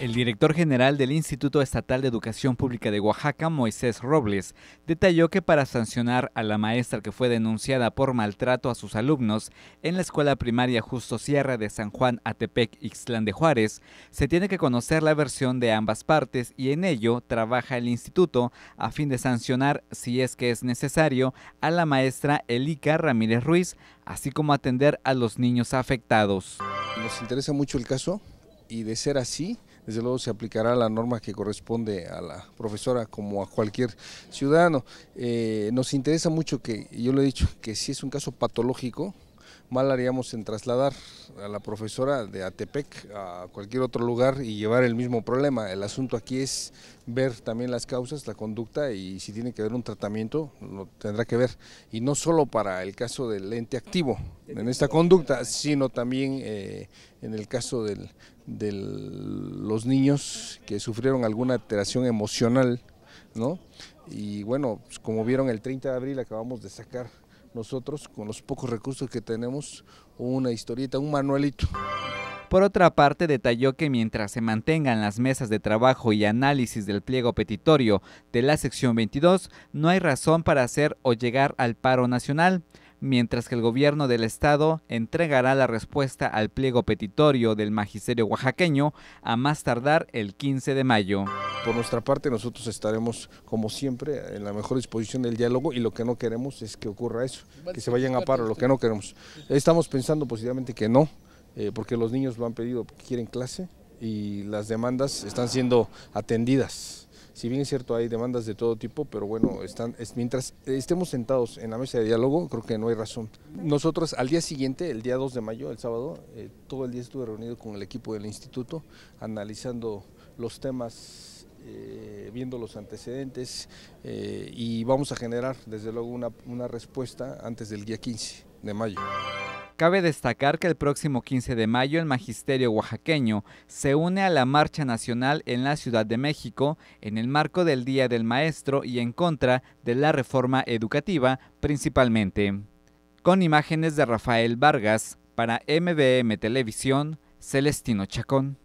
El director general del Instituto Estatal de Educación Pública de Oaxaca, Moisés Robles, detalló que para sancionar a la maestra que fue denunciada por maltrato a sus alumnos en la escuela primaria Justo Sierra de San Juan Atepec, Ixtlán de Juárez, se tiene que conocer la versión de ambas partes y en ello trabaja el instituto a fin de sancionar, si es que es necesario, a la maestra Elika Ramírez Ruiz, así como atender a los niños afectados. Nos interesa mucho el caso y de ser así, desde luego se aplicará la norma que corresponde a la profesora como a cualquier ciudadano. Eh, nos interesa mucho que, yo lo he dicho, que si es un caso patológico, mal haríamos en trasladar a la profesora de Atepec a cualquier otro lugar y llevar el mismo problema. El asunto aquí es ver también las causas, la conducta y si tiene que haber un tratamiento, lo tendrá que ver. Y no solo para el caso del ente activo en esta conducta, sino también eh, en el caso de los niños que sufrieron alguna alteración emocional, ¿no? Y bueno, pues, como vieron el 30 de abril acabamos de sacar nosotros con los pocos recursos que tenemos una historieta, un manuelito Por otra parte, detalló que mientras se mantengan las mesas de trabajo y análisis del pliego petitorio de la sección 22, no hay razón para hacer o llegar al paro nacional, mientras que el gobierno del estado entregará la respuesta al pliego petitorio del magisterio oaxaqueño a más tardar el 15 de mayo. Por nuestra parte, nosotros estaremos, como siempre, en la mejor disposición del diálogo y lo que no queremos es que ocurra eso, que se vayan a paro, lo que no queremos. Estamos pensando positivamente que no, eh, porque los niños lo han pedido, quieren clase y las demandas están siendo atendidas. Si bien es cierto, hay demandas de todo tipo, pero bueno, están, mientras estemos sentados en la mesa de diálogo, creo que no hay razón. Nosotros al día siguiente, el día 2 de mayo, el sábado, eh, todo el día estuve reunido con el equipo del instituto analizando los temas eh, viendo los antecedentes eh, y vamos a generar desde luego una, una respuesta antes del día 15 de mayo. Cabe destacar que el próximo 15 de mayo el Magisterio Oaxaqueño se une a la Marcha Nacional en la Ciudad de México en el marco del Día del Maestro y en contra de la reforma educativa principalmente. Con imágenes de Rafael Vargas, para MBM Televisión, Celestino Chacón.